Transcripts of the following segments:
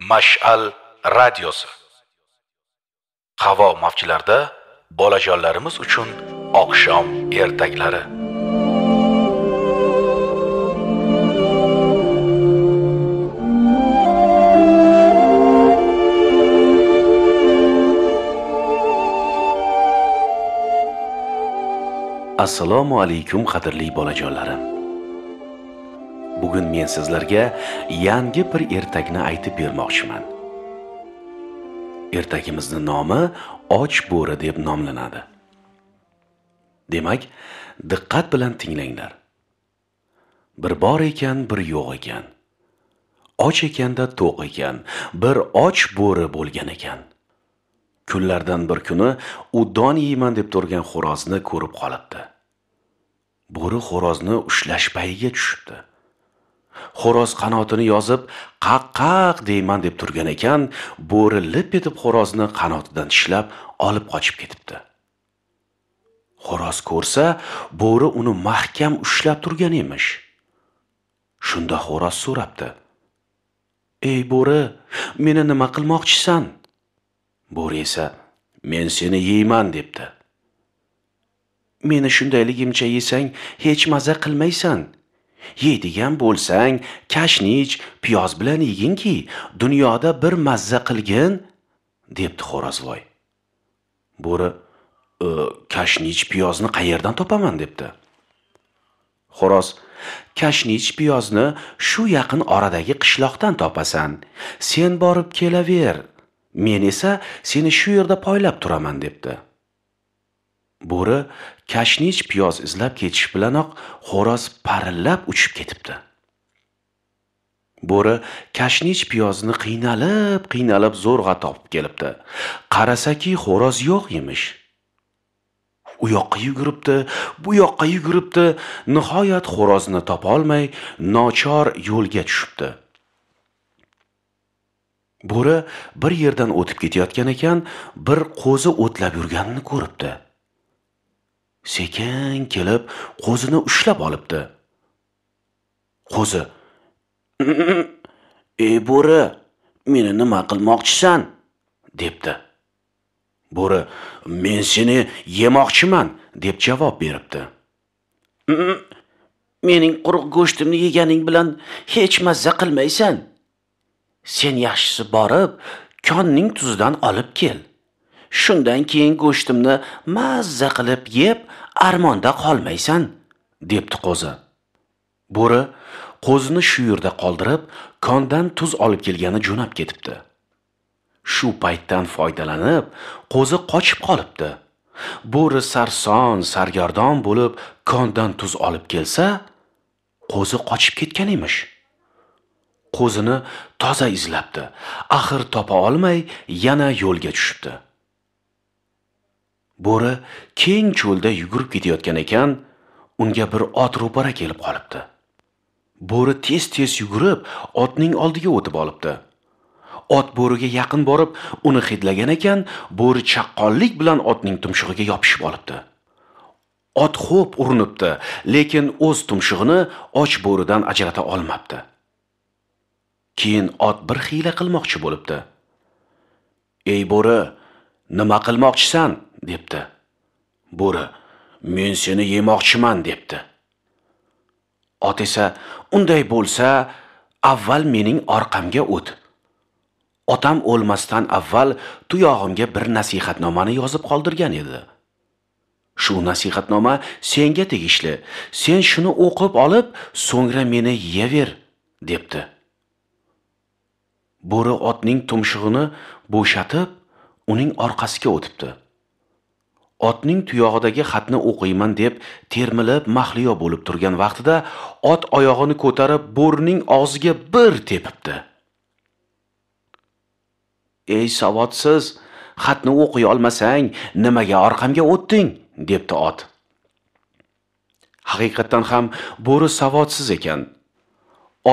mash'al radiosi havo mavjilarda bolajonlarimiz uchun oqshom ertaklari assalomu alaykum qadrli bolajonlarim bugun men sizlarga yangi bir ertakni aytib bermoqchiman ertagimizni nomi och bo'ri deb nomlanadi demak diqqat bilan tinglanglar bir bor ekan bir yo'q ekan och ekanda to'q ekan bir och bo'ri bo'lgan ekan kunlardan bir kuni u don yeyman deb turgan xo'rozni ko'rib qolibdi bo'ri xo'rozni ushlash payiga tushibdi xo'roz qanotini yozib qaq qaq deyman deb turgan ekan bo'ri lip etib xo'rozni qanotidan tishlab olib qochib ketibdi xo'roz ko'rsa bo'ri uni mahkam ushlab turgan emish shunda xo'roz so'rabdi ey bo'ri meni nima qilmoqchisan bo'ri esa men seni yeyman debdi meni shundayligimcha yesang hech maza qilmaysan Yeydigan bo'lsang, kashnich, piyoz bilan yeginki, dunyoda bir mazza qilgin, debdi Xorazvoy. Bo'ri, kashnich piyozni qayerdan topaman debdi. Xo'roz, kashnich piyozni shu yaqin oradagi qishloqdan topasan. Sen borib kelaver. Men esa seni shu yerda poylab turaman debdi. bo'ri kashnich piyoz izlab ketish bilanoq xo'roz parillab uchib ketibdi bo'ri kashnich piyozni qiynalib qiynalib zo'rg'a topib kelibdi qarasaki xo'roz yo'q emish u yoqqa yuguribdi bu yoqqa yuguribdi nihoyat xo'rozni topolmay nochor yo'lga tushibdi bo'ri bir yerdan o'tib ketayotgan ekan bir qo'zi o'tlab yurganini ko'ribdi sekin kelib qo'zini ushlab olibdi. Qo'zi: "Ey bo'ri, meni nima qilmoqchisan?" debdi. Bo'ri: "Men seni yemoqchiman", deb javob beribdi. "Mening quruq go'shtimni yeganing bilan hech mazza qilmaysan. Sen yaxshisi borib, konning tuzidan olib kel." Shundan keyin go'shtimni mazza qilib yeb, armonda qolmaysan, debdi qo'zi. Bo'ri qo'zini shu yerda qoldirib, kondan tuz olib kelgani jo'nab ketibdi. Shu paytdan foydalanib, qo'zi qochib qolibdi. Bo'ri sarson, sargardon bo'lib kondan tuz olib kelsa, qo'zi qochib ketgan emish. Qo'zini toza izlabdi. Axir topa olmay yana yo'lga tushibdi. Bo'ri keng cho'lda yugurib ketayotgan ekan, unga bir ot ro'para kelib qolibdi. Bo'ri tez-tez yugurib, otning oldiga o'tib olibdi. Ot bo'riga yaqin borib, uni hidlagan ekan, bo'ri chaqqonlik bilan otning tumshug'iga yopishib olibdi. Ot xo'p urinibdi, lekin o'z tumshug'ini och bo'ridan ajrata olmabdi. Keyin ot bir xila qilmoqchi bo'libdi. "Ey bo'ri, nima qilmoqchisan?" debdi bo'ri men seni yemoqchiman debdi ot esa unday bo'lsa avval mening orqamga o't otam o'lmasdan avval tuyog'imga bir nasihatnomani yozib qoldirgan edi shu nasihatnoma senga tegishli sen shuni o'qib olib so'ngra meni yeyaver debdi bo'ri otning tumshug'ini bo'shatib uning orqasiga o'tibdi otning tuyog'idagi xatni o'qiyman deb termilib mahliyo bo'lib turgan vaqtida ot oyog'ini ko'tarib bo'rining og'ziga bir tepibdi ey savodsiz xatni o'qiy olmasang nimaga orqamga o'tding debdi ot haqiqatdan ham bo'ri savodsiz ekan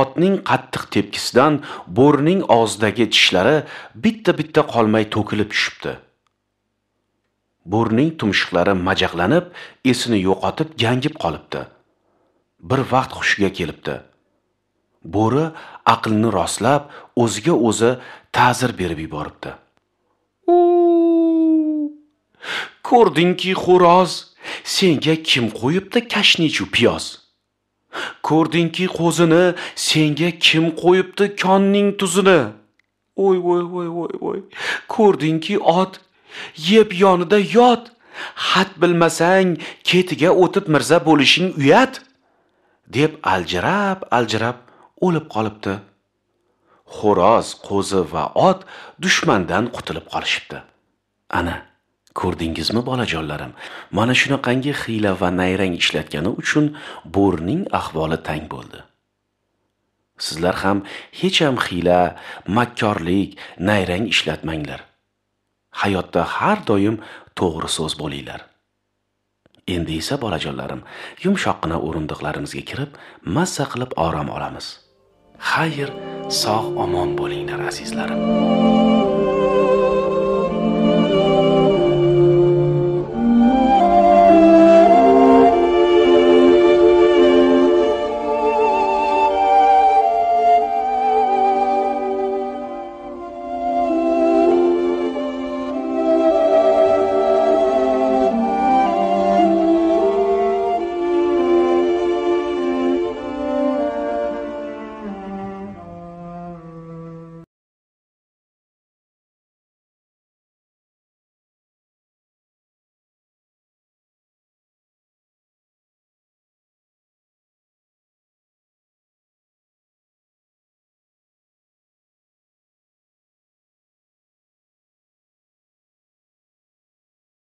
otning qattiq tepkisidan bo'rining og'zidagi tishlari bitta bitta qolmay to'kilib tushibdi burning tumshiqlari majaqlanib, esini yo'qotib, gangib qolibdi. Bir vaqt xushiga kelibdi. Bo'ri aqlini rostlab, o'ziga o'zi ta'zir berib yuboribdi. Ko'rdingki, xo'roz, senga kim qo'yibdi kashnichu piyoz? Ko'rdingki, qo'zini senga kim qo'yibdi konning tuzini? Voy voy voy voy voy. Ko'rdingki, ot yeb yonida yot xat bilmasang ketiga o'tib mirza bo'lishing uyat deb aljirab aljirab o'lib qolibdi xo'roz qo'zi va ot dushmandan qutulib qolishibdi ana ko'rdingizmi bolajonlarim mana shunaqangi xiyla va nayrang ishlatgani uchun bo'rining ahvoli tang bo'ldi sizlar ham hech ham xiyla makkorlik nayrang ishlatmanglar Hayotda har doim to'g'ri so'z bo'linglar. Endi esa bolajonlarim, yumshoqqina o'rindiqlarimizga kirib, massa qilib orom olamiz. Xayr, sog' omon bo'linglar azizlarim.